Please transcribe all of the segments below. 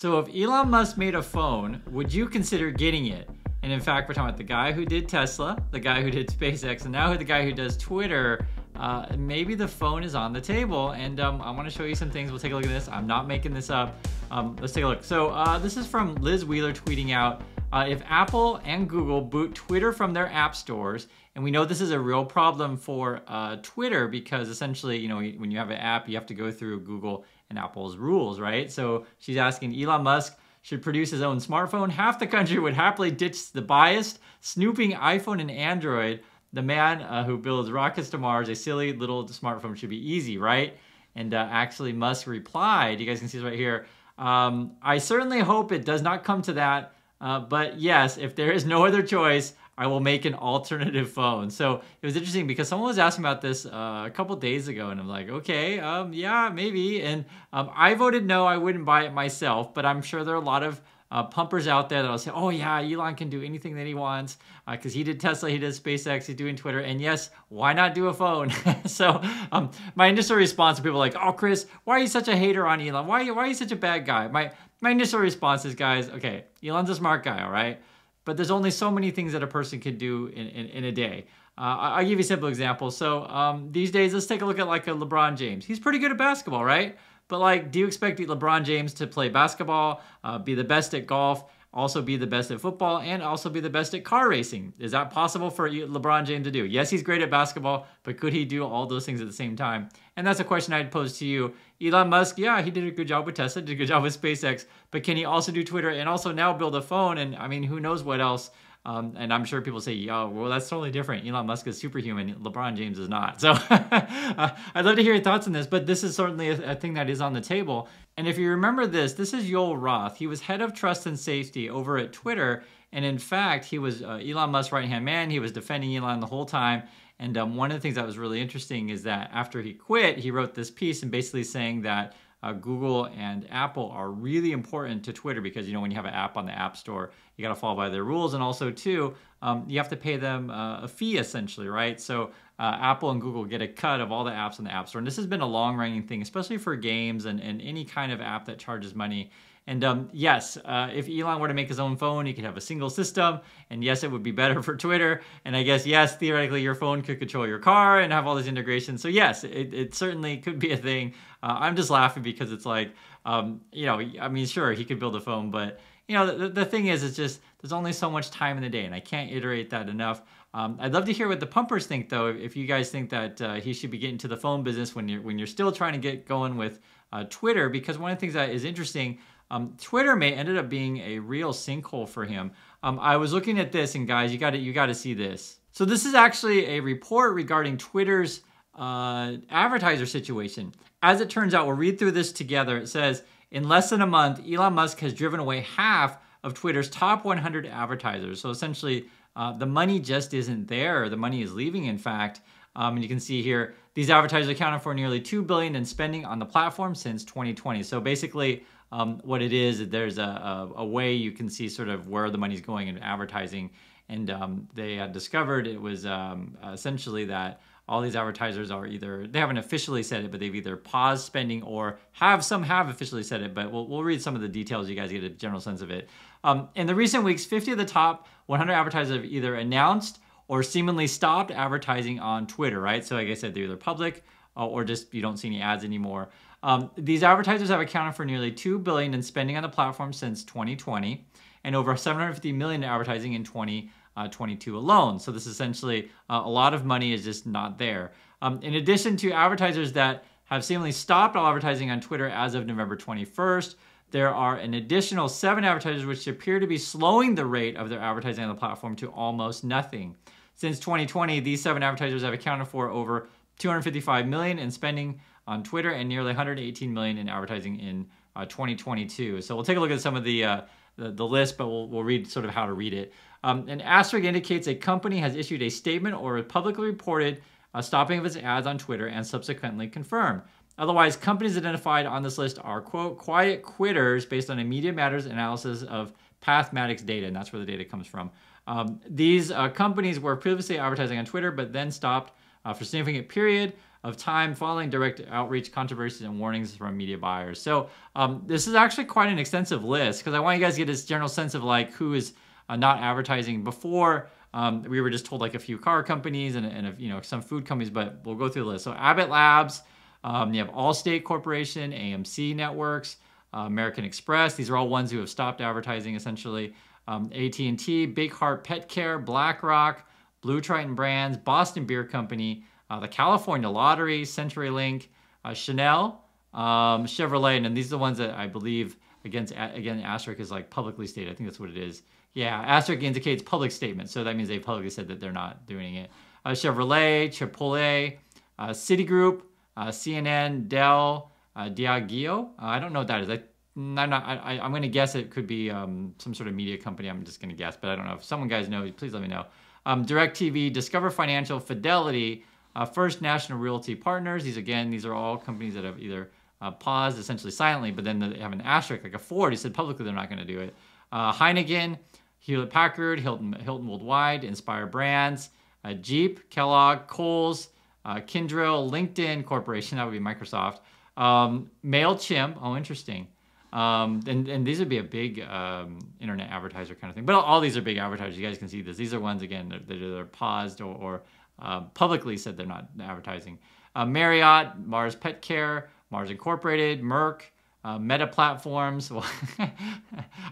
So if Elon Musk made a phone, would you consider getting it? And in fact, we're talking about the guy who did Tesla, the guy who did SpaceX, and now the guy who does Twitter. Uh, maybe the phone is on the table, and um, I want to show you some things. We'll take a look at this. I'm not making this up. Um, let's take a look. So uh, this is from Liz Wheeler tweeting out. Uh, if Apple and Google boot Twitter from their app stores, and we know this is a real problem for uh, Twitter because essentially, you know, when you have an app, you have to go through Google and Apple's rules, right? So she's asking Elon Musk should produce his own smartphone. Half the country would happily ditch the biased, snooping iPhone and Android. The man uh, who builds rockets to Mars, a silly little smartphone should be easy, right? And uh, actually, Musk replied, you guys can see this right here. Um, I certainly hope it does not come to that. Uh, but yes, if there is no other choice, I will make an alternative phone. So it was interesting because someone was asking about this uh, a couple days ago, and I'm like, okay, um, yeah, maybe. And um, I voted no, I wouldn't buy it myself, but I'm sure there are a lot of uh, pumpers out there that'll say, oh, yeah, Elon can do anything that he wants because uh, he did Tesla, he did SpaceX, he's doing Twitter. And yes, why not do a phone? so um, my initial response to people like, oh, Chris, why are you such a hater on Elon? Why, why are you such a bad guy? My, my initial response is, guys, okay, Elon's a smart guy, all right? but there's only so many things that a person can do in, in, in a day. Uh, I'll give you a simple example. So um, these days, let's take a look at like a LeBron James. He's pretty good at basketball, right? But like, do you expect LeBron James to play basketball, uh, be the best at golf, also be the best at football, and also be the best at car racing? Is that possible for LeBron James to do? Yes, he's great at basketball, but could he do all those things at the same time? And that's a question I'd pose to you Elon Musk, yeah, he did a good job with Tesla, did a good job with SpaceX, but can he also do Twitter and also now build a phone? And I mean, who knows what else? Um, and I'm sure people say, "Yeah, well, that's totally different. Elon Musk is superhuman. LeBron James is not." So uh, I'd love to hear your thoughts on this, but this is certainly a, a, thing that is on the table. And if you remember this, this is Joel Roth. He was head of trust and safety over at Twitter, and in fact, he was uh, Elon Musk's right-hand man. He was defending Elon the whole time. And um, one of the things that was really interesting is that after he quit, he wrote this piece and basically saying that uh, Google and Apple are really important to Twitter because you know when you have an app on the App Store, you got to follow by their rules, and also too, um, you have to pay them uh, a fee essentially, right? So uh, Apple and Google get a cut of all the apps on the App Store, and this has been a long-running thing, especially for games and, and any kind of app that charges money. And um, yes, uh, if Elon were to make his own phone, he could have a single system. And yes, it would be better for Twitter. And I guess, yes, theoretically, your phone could control your car and have all these integrations. So, yes, it, it certainly could be a thing. Uh, I'm just laughing because it's like, um, you know, I mean, sure, he could build a phone, but, you know, the, the thing is, it's just there's only so much time in the day. And I can't iterate that enough. Um, I'd love to hear what the pumpers think, though. If you guys think that uh, he should be getting to the phone business when you're when you're still trying to get going with uh, Twitter, because one of the things that is interesting um, Twitter may ended up being a real sinkhole for him. Um, I was looking at this, and guys, you got to you got to see this. So this is actually a report regarding Twitter's uh, advertiser situation. As it turns out, we'll read through this together. It says, in less than a month, Elon Musk has driven away half of Twitter's top 100 advertisers. So essentially, uh, the money just isn't there. The money is leaving, in fact. Um, and you can see here, these advertisers accounted for nearly $2 in spending on the platform since 2020. So basically, um, what it is, there's a, a, a, way you can see sort of where the money's going in advertising. And um, they had discovered it was um, essentially that all these advertisers are either, they haven't officially said it, but they've either paused spending or have, some have officially said it, but we'll, we'll read some of the details. You guys get a general sense of it. Um, in the recent weeks, 50 of the top 100 advertisers have either announced or seemingly stopped advertising on Twitter, right? So like I said, they're either public uh, or just you don't see any ads anymore. Um, these advertisers have accounted for nearly $2 in spending on the platform since 2020 and over 750 million in advertising in 2022 uh, alone. So this essentially, uh, a lot of money is just not there. Um, in addition to advertisers that have seemingly stopped all advertising on Twitter as of November 21st, there are an additional seven advertisers which appear to be slowing the rate of their advertising on the platform to almost nothing. Since 2020, these seven advertisers have accounted for over 255 million in spending on Twitter and nearly 118 million in advertising in uh, 2022. So we'll take a look at some of the, uh, the, the list, but we'll we'll read sort of how to read it. Um, an asterisk indicates a company has issued a statement or publicly reported a stopping of its ads on Twitter and subsequently confirmed. Otherwise, companies identified on this list are quote quiet quitters based on a media matters analysis of Pathmatics data, and that's where the data comes from. Um, these uh, companies were previously advertising on Twitter, but then stopped uh, for significant period of time following direct outreach controversies and warnings from media buyers. So um, this is actually quite an extensive list because I want you guys to get this general sense of like who is uh, not advertising before. Um, we were just told like a few car companies and, and you know some food companies, but we'll go through the list. So Abbott Labs, um, you have Allstate Corporation, AMC Networks, uh, American Express. These are all ones who have stopped advertising essentially. Um, AT&T, Big Heart Pet Care, BlackRock, Blue Triton Brands, Boston Beer Company, uh, the California Lottery, CenturyLink, uh, Chanel, um, Chevrolet, and, these are the ones that I believe against again asterisk is like publicly stated. I think that's what it is. Yeah, asterisk indicates public statement, so that means they publicly said that they're not doing it. Uh, Chevrolet, Chipotle, uh, Citigroup, uh, CNN, Dell, uh, Diageo. Uh, I don't know what that is. I, am not. I, am going to guess it could be um, some sort of media company. I'm just going to guess, but I don't know. If someone guys know, please let me know. Um, Directv, Discover Financial, Fidelity, uh, first, National Realty Partners. These again, these are all companies that have either uh, paused essentially silently, but then they have an asterisk like a Ford. He said publicly they're not going to do it. Uh, Heineken, Hewlett Packard, Hilton, Hilton Worldwide, Inspire Brands, uh, Jeep, Kellogg, Kohl's, uh, LinkedIn Corporation. That would be Microsoft. Um, Mailchimp. Oh, interesting. Um, and, and these would be a big um, internet advertiser kind of thing. But all, these are big advertisers. You guys can see this. These are ones again that are paused or, or um, publicly said they're not advertising. Uh, Marriott, Mars Pet Care, Mars Incorporated, Merck, uh, Meta Platforms. Well,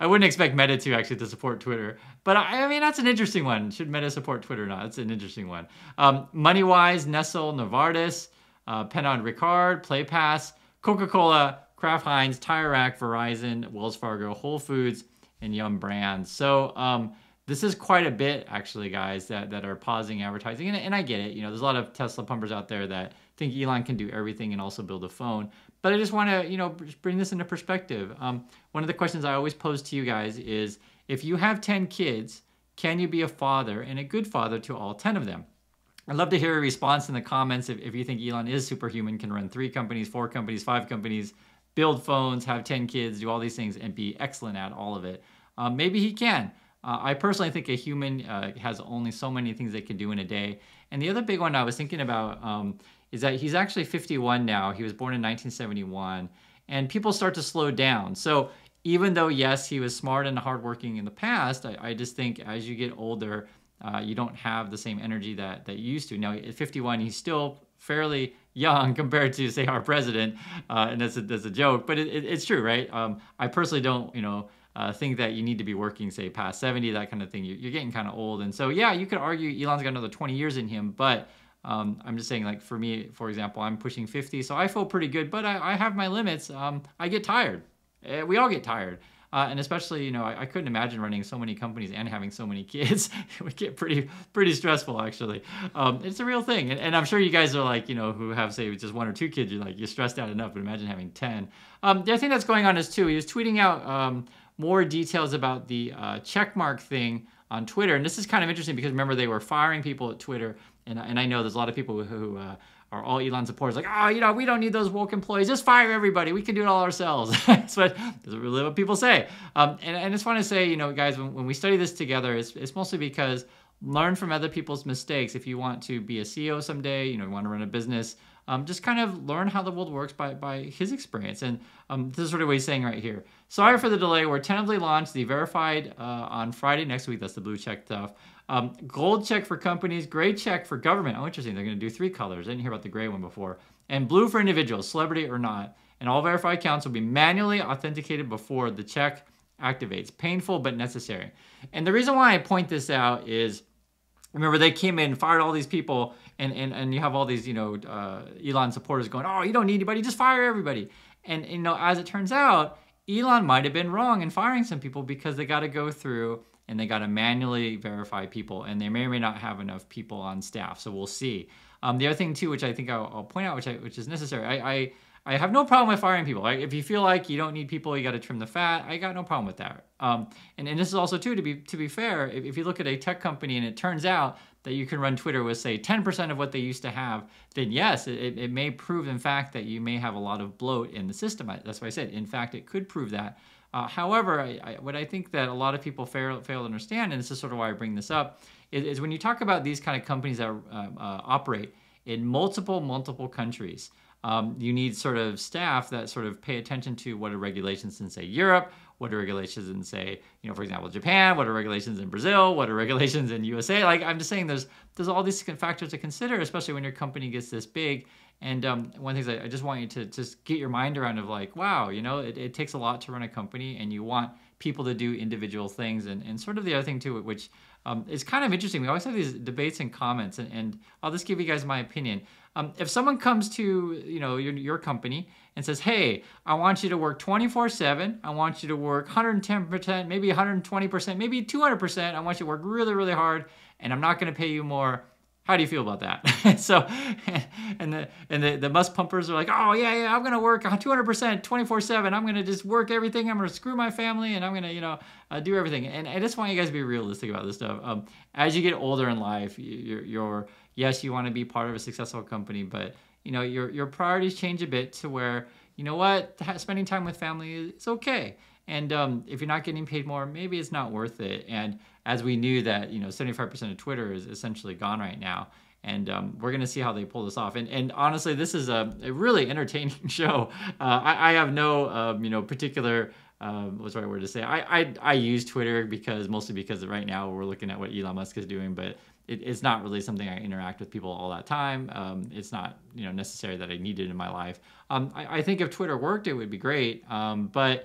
I wouldn't expect Meta to actually to support Twitter, but I, I, mean that's an interesting one. Should Meta support Twitter or not? That's an interesting one. Um, MoneyWise, Nestle, Novartis, uh, Pennon Ricard, PlayPass, Coca-Cola, Kraft Heinz, Tire Rack, Verizon, Wells Fargo, Whole Foods, and Yum Brands. So. Um, this is quite a bit actually guys that, that are pausing advertising and, and i get it you know there's a lot of tesla pumpers out there that think elon can do everything and also build a phone but i just want to you know bring this into perspective um, one of the questions i always pose to you guys is if you have 10 kids can you be a father and a good father to all 10 of them I'd love to hear a response in the comments if, if you think Elon is superhuman, can run three companies, four companies, five companies, build phones, have 10 kids, do all these things, and be excellent at all of it. Um, maybe he can. Uh, I personally think a human uh, has only so many things they can do in a day. And the other big one I was thinking about um, is that he's actually 51 now. He was born in 1971, and people start to slow down. So even though yes, he was smart and hardworking in the past, I, I just think as you get older, uh, you don't have the same energy that that you used to. Now at 51, he's still fairly young compared to say our president, uh, and that's a, that's a joke, but it, it, it's true, right? Um, I personally don't, you know uh, think that you need to be working, say, past 70, that kind of thing. You're, you're getting kind of old. And so, yeah, you could argue Elon's got another 20 years in him, but um, I'm just saying, like, for me, for example, I'm pushing 50, so I feel pretty good, but I, I have my limits. Um, I get tired. Eh, we all get tired. Uh, and especially, you know, I, I, couldn't imagine running so many companies and having so many kids. it would get pretty, pretty stressful, actually. Um, it's a real thing, and, and, I'm sure you guys are like, you know, who have say just one or two kids, you're like, you're stressed out enough. But imagine having ten. Um, the other thing that's going on is too. He was tweeting out um, more details about the uh, checkmark thing on Twitter. And this is kind of interesting because remember, they were firing people at Twitter. And, and I know there's a lot of people who uh, are all Elon supporters, like, oh, you know, we don't need those woke employees. Just fire everybody. We can do it all ourselves. that's, what, that's really what people say. Um, and, and I just want to say, you know, guys, when, when we study this together, it's, it's mostly because learn from other people's mistakes. If you want to be a CEO someday, you know, you want to run a business, um, just kind of learn how the world works by, by his experience. And um, this is sort of what he's saying right here. Sorry for the delay. We're tentatively launched the verified uh, on Friday next week. That's the blue check stuff. Um, gold check for companies, gray check for government. Oh, interesting. They're going to do three colors. I didn't hear about the gray one before. And blue for individuals, celebrity or not. And all verified accounts will be manually authenticated before the check activates. Painful but necessary. And the reason why I point this out is remember, they came in, fired all these people and and and you have all these you know uh, Elon supporters going, oh, you don't need anybody, just fire everybody. And you know, as it turns out, Elon might have been wrong in firing some people because they got to go through and they got to manually verify people, and they may or may not have enough people on staff. So we'll see. Um, the other thing too, which I think I'll, I'll point out, which I, which is necessary, I, I I have no problem with firing people. If you feel like you don't need people, you got to trim the fat. I got no problem with that. Um, and, and this is also too to be to be fair. If, if, you look at a tech company and it turns out that you can run Twitter with, say, 10% of what they used to have, then yes, it, it may prove, in fact, that you may have a lot of bloat in the system. That's why I said, in fact, it could prove that. Uh, however, I, I, what I think that a lot of people fail, fail to understand, and this is sort of why I bring this up, is, is when you talk about these kind of companies that uh, uh, operate in multiple, multiple countries, um, you need sort of staff that sort of pay attention to what are regulations in, say, Europe what are regulations in say you know for example japan what are regulations in brazil what are regulations in usa like i'm just saying there's there's all these factors to consider especially when your company gets this big and um, one of the things I, just want you to just get your mind around of like wow you know it, it takes a lot to run a company and you want people to do individual things and, and sort of the other thing too which um, it's kind of interesting. We always have these debates and comments, and, and I'll just give you guys my opinion. Um, if someone comes to you know your, your company and says, "Hey, I want you to work 24/7. I want you to work 110%, maybe 120%, maybe 200%. I want you to work really, really hard, and I'm not going to pay you more." how do you feel about that? so, and the and the, the must pumpers are like, oh yeah, yeah, I'm gonna work 200%, 24/7. I'm gonna just work everything. I'm gonna screw my family, and I'm gonna you know uh, do everything. And I just want you guys to be realistic about this stuff. Um, as you get older in life, you're, you're yes, you want to be part of a successful company, but you know your your priorities change a bit to where you know what spending time with family is okay. And um, if you're not getting paid more, maybe it's not worth it. And as we knew that you know 75% of Twitter is essentially gone right now. And um, we're going to see how they pull this off. And, and honestly, this is a, a really entertaining show. Uh, I, I, have no um, you know particular um, what's the right word to say? I, I, I use Twitter because mostly because right now we're looking at what Elon Musk is doing, but it, it's not really something I interact with people all that time. Um, it's not you know necessary that I need it in my life. Um, I, I, think if Twitter worked, it would be great, um, but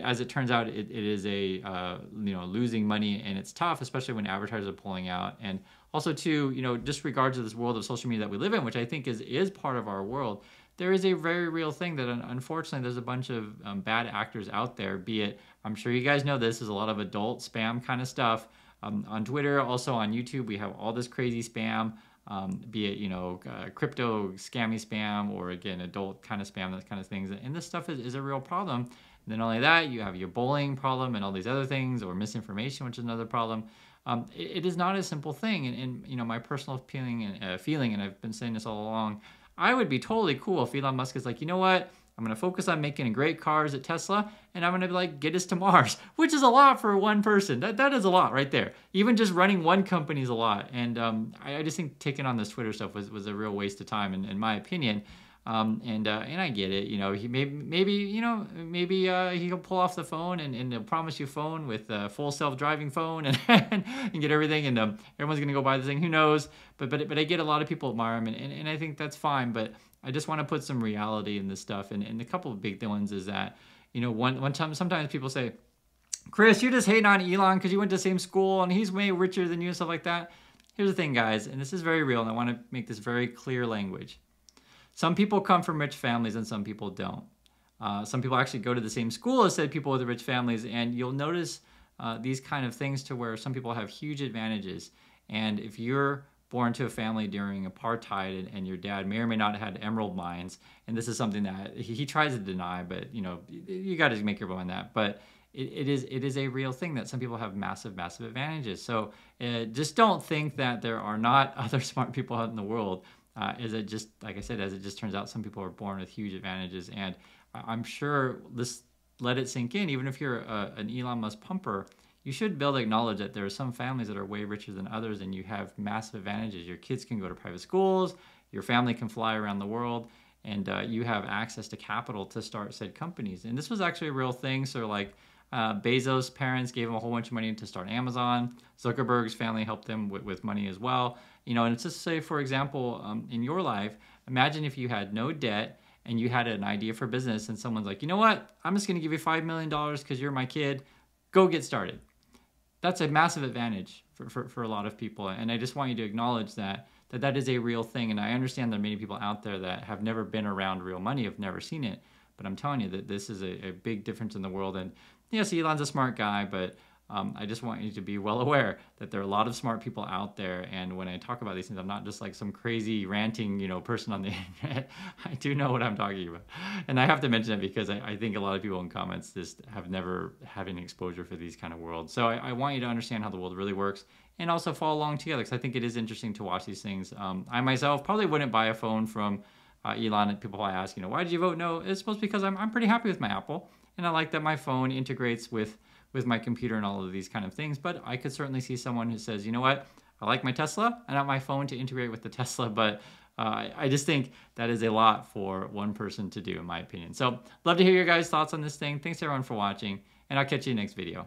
as it turns out, it, it is a uh, you know losing money and it's tough, especially when advertisers are pulling out. And also too, you know, regards to this world of social media that we live in, which I think is is part of our world. There is a very real thing that unfortunately there's a bunch of um, bad actors out there. Be it, I'm sure you guys know this is a lot of adult spam kind of stuff um, on Twitter, also on YouTube. We have all this crazy spam. Um, be it you know uh, crypto scammy spam or again adult kind of spam, that kind of things, and this stuff is, is a real problem and then only that, you have your bullying problem and all these other things, or misinformation, which is another problem. Um, it, it is not a simple thing. And, and you know, my personal feeling and uh, feeling, and I've been saying this all along, I would be totally cool if Elon Musk is like, you know what? I'm gonna focus on making great cars at Tesla, and I'm gonna be like get us to Mars, which is a lot for one person. That that is a lot right there. Even just running one company is a lot, and um, I, I, just think taking on this Twitter stuff was was a real waste of time, in, in my opinion. Um, and uh, and I get it, you know. He maybe maybe you know maybe uh, he can pull off the phone and, and will promise you phone with a uh, full self driving phone and, and get everything and um, everyone's gonna go buy the thing. Who knows? But but but I get a lot of people admire him and, and, and I think that's fine. But I just want to put some reality in this stuff. And and a couple of big ones is that you know one one time sometimes people say, Chris, you are just hating on Elon because you went to the same school and he's way richer than you and stuff like that. Here's the thing, guys, and this is very real, and I want to make this very clear language some people come from rich families and some people don't. Uh, some people actually go to the same school as said people with rich families, and you'll notice uh, these kind of things to where some people have huge advantages. And if you're born to a family during apartheid and, and your dad may or may not have had emerald mines, and this is something that he, he tries to deny, but you know, you, you got to make your mind that. But it, it is it is a real thing that some people have massive massive advantages so uh, just don't think that there are not other smart people out in the world uh, as it just like I said, as it just turns out, some people are born with huge advantages, and I'm sure this let it sink in. Even if you're a, an Elon Musk pumper, you should be able to acknowledge that there are some families that are way richer than others, and you have massive advantages. Your kids can go to private schools, your family can fly around the world, and uh, you have access to capital to start said companies. And this was actually a real thing. So like. Uh, Bezos' parents gave him a whole bunch of money to start Amazon. Zuckerberg's family helped them with, with money as well. You know, and let's just say, for example, um, in your life, imagine if you had no debt and you had an idea for business and someone's like, you know what, I'm just gonna give you $5 million because you're my kid, go get started. That's a massive advantage for, for, for a lot of people. And I just want you to acknowledge that, that that is a real thing. And I understand there are many people out there that have never been around real money, have never seen it. But I'm telling you that this is a, a big difference in the world. And yes, Elon's a smart guy, but um, I just want you to be well aware that there are a lot of smart people out there. And when I talk about these things, I'm not just like some crazy ranting, you know, person on the internet. I do know what I'm talking about. And I have to mention it because I, I think a lot of people in comments just have never had any exposure for these kind of worlds. So I, I want you to understand how the world really works and also follow along together because I think it is interesting to watch these things. Um, I myself probably wouldn't buy a phone from uh, Elon. And people I ask, you know, why did you vote no? It's mostly because I'm, I'm pretty happy with my Apple and I like that my phone integrates with with my computer and all of these kind of things. But I could certainly see someone who says, you know what, I like my Tesla. I want my phone to integrate with the Tesla, but uh, I just think that is a lot for one person to do, in my opinion. So, love to hear your guys' thoughts on this thing. Thanks everyone for watching, and I'll catch you next video.